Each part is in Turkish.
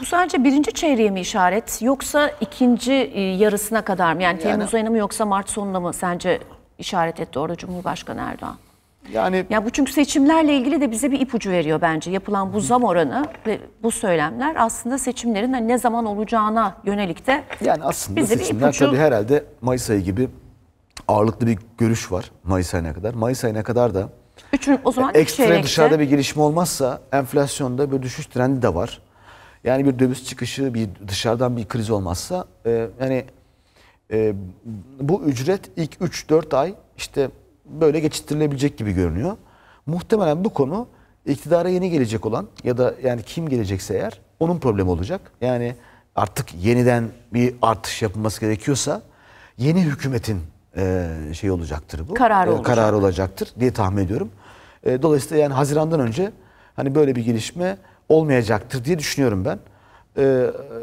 Bu sadece birinci çeyreğe mi işaret yoksa ikinci e, yarısına kadar mı? Yani, yani Temmuz ayına mı yoksa Mart sonuna mı sence işaret etti orada Cumhurbaşkanı Erdoğan? Yani ya bu çünkü seçimlerle ilgili de bize bir ipucu veriyor bence. Yapılan bu zam oranı ve bu söylemler aslında seçimlerin hani ne zaman olacağına yönelik de yani aslında bize seçimler bir ipucu... tabii herhalde Mayıs ayı gibi ağırlıklı bir görüş var Mayıs ayına kadar. Mayıs ayına kadar da Üçün, o zaman ekstra dışarıda bir gelişme olmazsa enflasyonda bir düşüş trendi de var. Yani bir döviz çıkışı, bir dışarıdan bir kriz olmazsa e, yani e, bu ücret ilk 3-4 ay işte böyle geçiştirilebilecek gibi görünüyor. Muhtemelen bu konu iktidara yeni gelecek olan ya da yani kim gelecekse eğer onun problemi olacak. Yani artık yeniden bir artış yapılması gerekiyorsa yeni hükümetin e, şey olacaktır bu. Karar e, olacak. Karar olacaktır diye tahmin ediyorum. E, dolayısıyla yani Haziran'dan önce hani böyle bir gelişme olmayacaktır diye düşünüyorum ben. Ee,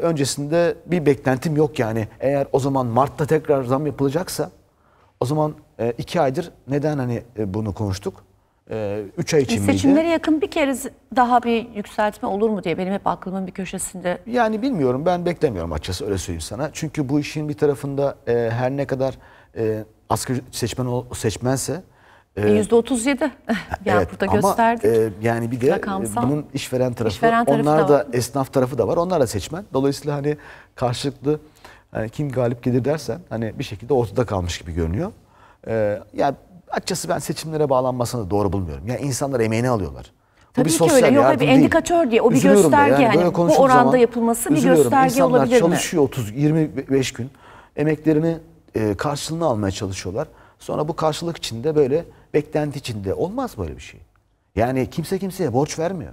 öncesinde bir beklentim yok yani. Eğer o zaman Mart'ta tekrar zam yapılacaksa o zaman e, iki aydır neden hani e, bunu konuştuk? E, üç ay için e, miydi? Seçimlere yakın bir kere daha bir yükseltme olur mu diye benim hep aklımın bir köşesinde. Yani bilmiyorum ben beklemiyorum açıkçası öyle söyleyeyim sana. Çünkü bu işin bir tarafında e, her ne kadar e, asgari seçmen seçmense %37 ee, Yakut'a evet, gösterdik. Ama e, yani bir de e, Rakamsal. bunun işveren tarafı, işveren tarafı onlar da, var. esnaf tarafı da var. Onlar da seçmen. Dolayısıyla hani karşılıklı hani kim galip gelir dersen hani bir şekilde ortada kalmış gibi görünüyor. Ee, yani açıkçası ben seçimlere bağlanmasını doğru bulmuyorum. Yani insanlar emeğini alıyorlar. Tabii bu bir ki öyle. Yok, bir değil. endikatör diye o bir üzülüyorum gösterge yani, yani. bu oranda zaman, yapılması bir gösterge İnsanlar olabilir mi? İnsanlar çalışıyor 30 25 gün. Emeklerini e, karşılığını almaya çalışıyorlar. Sonra bu karşılık içinde böyle beklenti içinde olmaz böyle bir şey. Yani kimse kimseye borç vermiyor.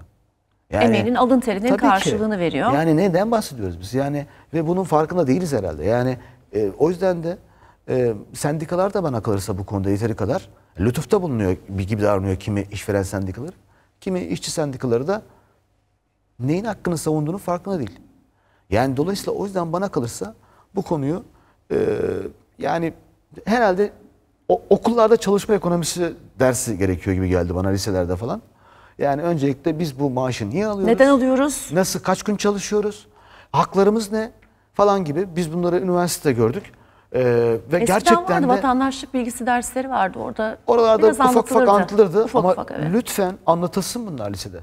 Yani, Emeğinin alın terinin karşılığını ki. veriyor. Yani neden bahsediyoruz biz? Yani ve bunun farkında değiliz herhalde. Yani e, o yüzden de e, sendikalar da bana kalırsa bu konuda yeteri kadar lütufta bulunuyor bir gibi davranıyor kimi işveren sendikaları. Kimi işçi sendikaları da neyin hakkını savunduğunun farkında değil. Yani dolayısıyla o yüzden bana kalırsa bu konuyu e, yani herhalde o, okullarda çalışma ekonomisi dersi gerekiyor gibi geldi bana liselerde falan. Yani öncelikle biz bu maaşı niye alıyoruz? Neden alıyoruz? Nasıl, kaç gün çalışıyoruz? Haklarımız ne? Falan gibi. Biz bunları üniversitede gördük. Ee, ve Eskiden gerçekten vardı, de vatandaşlık bilgisi dersleri vardı orada. Oralarda biraz ufak ufak anlatılırdı ufak, ama ufak, evet. lütfen anlatılsın bunlar lisede.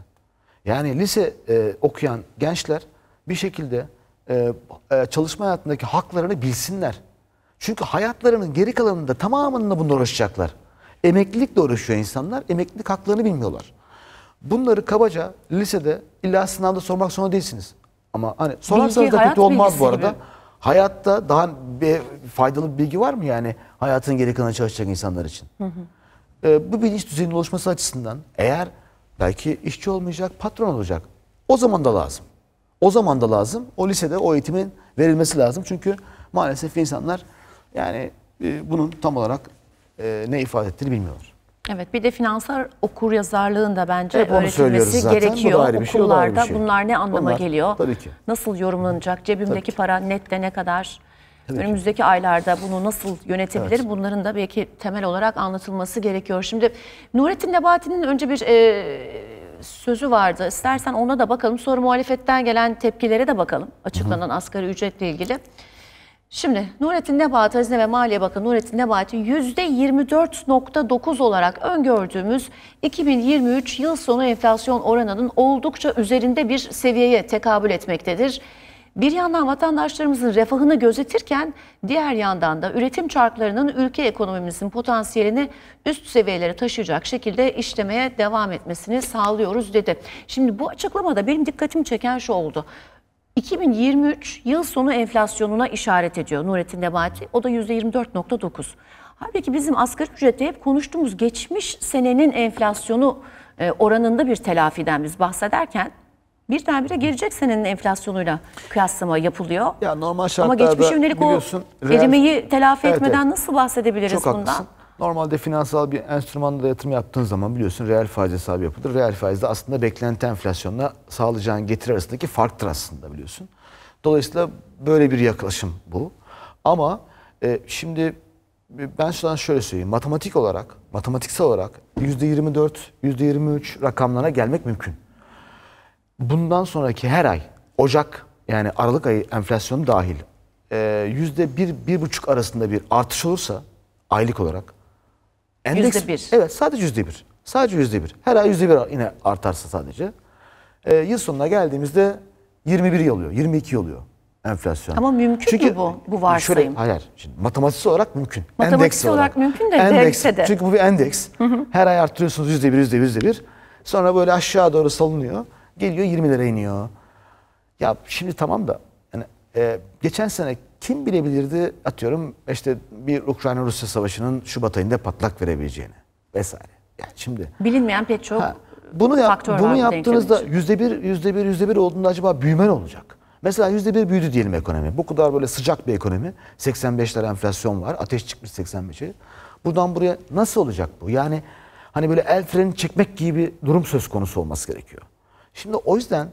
Yani lise e, okuyan gençler bir şekilde e, e çalışma hayatındaki haklarını bilsinler. Çünkü hayatlarının geri kalanında tamamında bununla uğraşacaklar. Emeklilikle uğraşıyor insanlar. Emeklilik haklarını bilmiyorlar. Bunları kabaca lisede illa sınavda sormak zorunda değilsiniz. Ama hani sorarsanız bilgi, da kötü olmaz bu arada. Gibi. Hayatta daha bir faydalı bir bilgi var mı yani hayatın geri kalanına çalışacak insanlar için? Hı hı. Ee, bu bilinç düzeyinin oluşması açısından eğer belki işçi olmayacak, patron olacak. O zaman da lazım. O zaman da lazım. O lisede o eğitimin verilmesi lazım. Çünkü maalesef insanlar yani e, bunun tam olarak e, ne ifade ettiğini bilmiyorlar. Evet bir de finansal okur yazarlığın da bence Hep öğretilmesi şey, gerekiyor. Bu şey. Okullarda şey, bu şey. bunlar ne anlama bunlar, geliyor? Tabii ki. Nasıl yorumlanacak? Cebimdeki para nette ne kadar? Tabii Önümüzdeki ki. aylarda bunu nasıl yönetebilir? Evet. Bunların da belki temel olarak anlatılması gerekiyor. Şimdi Nurettin Nebati'nin önce bir e, sözü vardı. İstersen ona da bakalım. Sonra muhalefetten gelen tepkilere de bakalım. Açıklanan Hı. asgari ücretle ilgili. Şimdi Nurettin Nebati Hazine ve Maliye Bakanı Nurettin Nebati %24.9 olarak öngördüğümüz 2023 yıl sonu enflasyon oranının oldukça üzerinde bir seviyeye tekabül etmektedir. Bir yandan vatandaşlarımızın refahını gözetirken diğer yandan da üretim çarklarının ülke ekonomimizin potansiyelini üst seviyelere taşıyacak şekilde işlemeye devam etmesini sağlıyoruz dedi. Şimdi bu açıklamada benim dikkatimi çeken şu oldu. 2023 yıl sonu enflasyonuna işaret ediyor Nurettin Nebati. O da %24.9. Halbuki bizim asgari ücrette hep konuştuğumuz geçmiş senenin enflasyonu e, oranında bir telafiden biz bahsederken birdenbire gelecek senenin enflasyonuyla kıyaslama yapılıyor. Ya normal şartlarda Ama geçmişe yönelik o erimeyi telafi evet, etmeden evet. nasıl bahsedebiliriz Çok bundan? Haklısın. Normalde finansal bir enstrümanda yatırım yaptığın zaman biliyorsun reel faiz hesabı yapılır. Reel faiz de aslında beklenti enflasyonla sağlayacağın getiri arasındaki farktır aslında biliyorsun. Dolayısıyla böyle bir yaklaşım bu. Ama e, şimdi e, ben şu an şöyle söyleyeyim. Matematik olarak, matematiksel olarak %24, %23 rakamlarına gelmek mümkün. Bundan sonraki her ay, Ocak yani Aralık ayı enflasyonu dahil %1-1,5 e, arasında bir artış olursa aylık olarak Endeks, %1. Evet sadece %1. Sadece %1. Her ay %1 yine artarsa sadece. E, yıl sonuna geldiğimizde 21 oluyor, 22 oluyor enflasyon. Ama mümkün çünkü, mü bu, bu varsayım? Şöyle, hayır, şimdi matematiksel olarak mümkün. Matematiksel olarak, olarak mümkün de endeks, de. Çünkü bu bir endeks. Her ay arttırıyorsunuz yüzde bir, yüzde bir, yüzde bir. Sonra böyle aşağı doğru salınıyor. Geliyor 20 lira iniyor. Ya şimdi tamam da yani, e, geçen sene kim bilebilirdi atıyorum işte bir Ukrayna-Rusya savaşının Şubat ayında patlak verebileceğini vesaire. Yani şimdi bilinmeyen pek çok ha, bunu yap, faktör bunu yaptığınızda yüzde bir yüzde bir yüzde bir olduğunda acaba büyüme ne olacak? Mesela yüzde bir büyüdü diyelim ekonomi. Bu kadar böyle sıcak bir ekonomi. 85'ler enflasyon var. Ateş çıkmış 85'e. Buradan buraya nasıl olacak bu? Yani hani böyle el freni çekmek gibi bir durum söz konusu olması gerekiyor. Şimdi o yüzden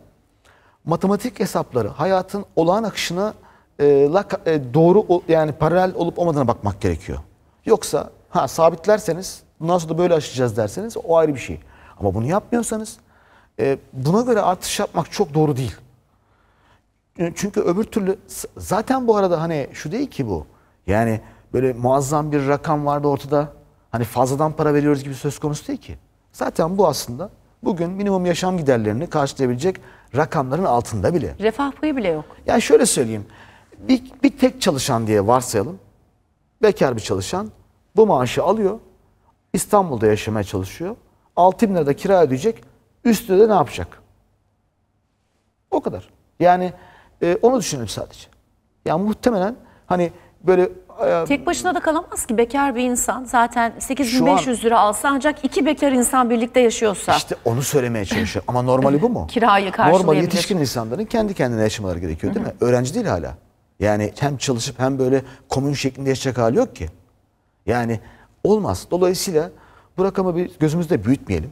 matematik hesapları hayatın olağan akışına e, la, e, doğru yani paralel olup olmadığına bakmak gerekiyor. Yoksa ha sabitlerseniz bundan sonra da böyle açacağız derseniz o ayrı bir şey. Ama bunu yapmıyorsanız e, buna göre artış yapmak çok doğru değil. E, çünkü öbür türlü zaten bu arada hani şu değil ki bu. Yani böyle muazzam bir rakam vardı ortada. Hani fazladan para veriyoruz gibi söz konusu değil ki. Zaten bu aslında bugün minimum yaşam giderlerini karşılayabilecek rakamların altında bile. Refah payı bile yok. Yani şöyle söyleyeyim bir, bir tek çalışan diye varsayalım. Bekar bir çalışan bu maaşı alıyor. İstanbul'da yaşamaya çalışıyor. 6 bin lirada kira ödeyecek. Üstüne de ne yapacak? O kadar. Yani e, onu düşünelim sadece. Yani muhtemelen hani böyle... E, tek başına da kalamaz ki bekar bir insan. Zaten 8500 lira alsa ancak iki bekar insan birlikte yaşıyorsa. İşte onu söylemeye çalışıyorum. Ama normali bu mu? Kirayı karşılayabilir. Normal yetişkin insanların kendi kendine yaşamaları gerekiyor değil mi? Öğrenci değil hala. Yani hem çalışıp hem böyle komün şeklinde yaşayacak hali yok ki. Yani olmaz. Dolayısıyla bu rakamı bir gözümüzde büyütmeyelim.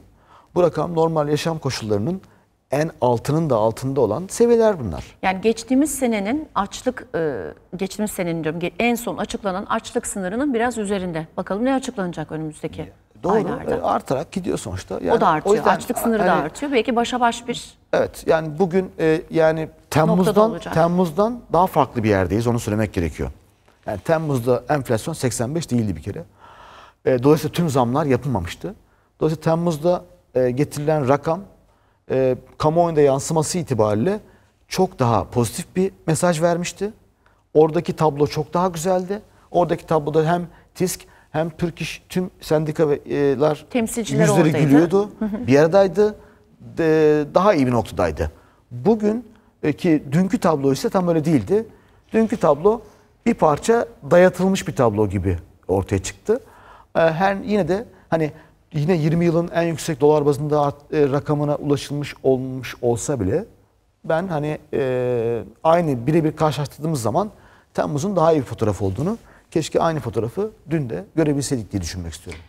Bu rakam normal yaşam koşullarının en altının da altında olan seviyeler bunlar. Yani geçtiğimiz senenin açlık, e, geçtiğimiz senenin diyorum en son açıklanan açlık sınırının biraz üzerinde. Bakalım ne açıklanacak önümüzdeki Doğru, e, aylarda. artarak gidiyor sonuçta. Yani o da artıyor, o yüzden, açlık sınırı hani, da artıyor. Belki başa baş bir... Evet, yani bugün e, yani Temmuz'dan, Temmuz'dan daha farklı bir yerdeyiz onu söylemek gerekiyor. Yani Temmuz'da enflasyon 85 değildi bir kere. E, dolayısıyla tüm zamlar yapılmamıştı. Dolayısıyla Temmuz'da e, getirilen rakam e, kamuoyunda yansıması itibariyle çok daha pozitif bir mesaj vermişti. Oradaki tablo çok daha güzeldi. Oradaki tabloda hem TİSK hem Türk İş tüm sendikalar temsilciler yüzleri oradaydı. gülüyordu. bir aradaydı. De, daha iyi bir noktadaydı. Bugün e, ki dünkü tablo ise tam öyle değildi. Dünkü tablo bir parça dayatılmış bir tablo gibi ortaya çıktı. E, her yine de hani yine 20 yılın en yüksek dolar bazında e, rakamına ulaşılmış olmuş olsa bile ben hani e, aynı birebir karşılaştırdığımız zaman Temmuz'un daha iyi bir fotoğraf olduğunu keşke aynı fotoğrafı dün de görebilseydik diye düşünmek istiyorum.